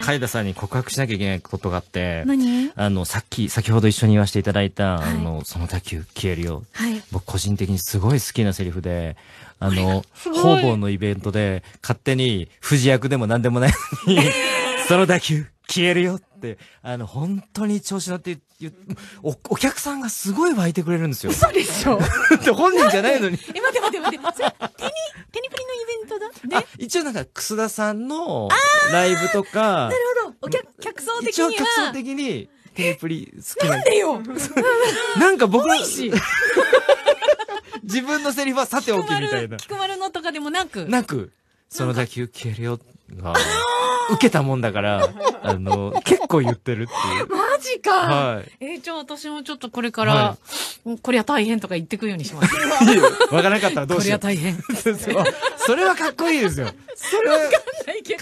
海ダさんに告白しなきゃいけないことがあって、何あの、さっき、先ほど一緒に言わせていただいた、はい、あの、その打球消えるよ。はい。僕個人的にすごい好きなセリフで、あの、方々のイベントで、勝手に、士役でも何でもないのに、その打球消えるよって、あの、本当に調子乗ってお、お客さんがすごい湧いてくれるんですよ。嘘でしょ 本人じゃないのに。え、待って待って待って、それ、手に一応なんか、楠田さんのライブとか、なるほど。お客、客層的一に応客層的に、テンプリ好きななんでよ なんか僕、自分のセリフはさておきみたいな。菊丸のとかでもなく。なく、その打球消えるよが、受けたもんだから、あの、結構言ってるっていう。マジか、はい。えー、じゃあ私もちょっとこれから、はこりゃ大変とか言ってくようにします。わからなかったらどうしりこゃは大変。そうそれはかっこいいですよ。それは。わかんないけど。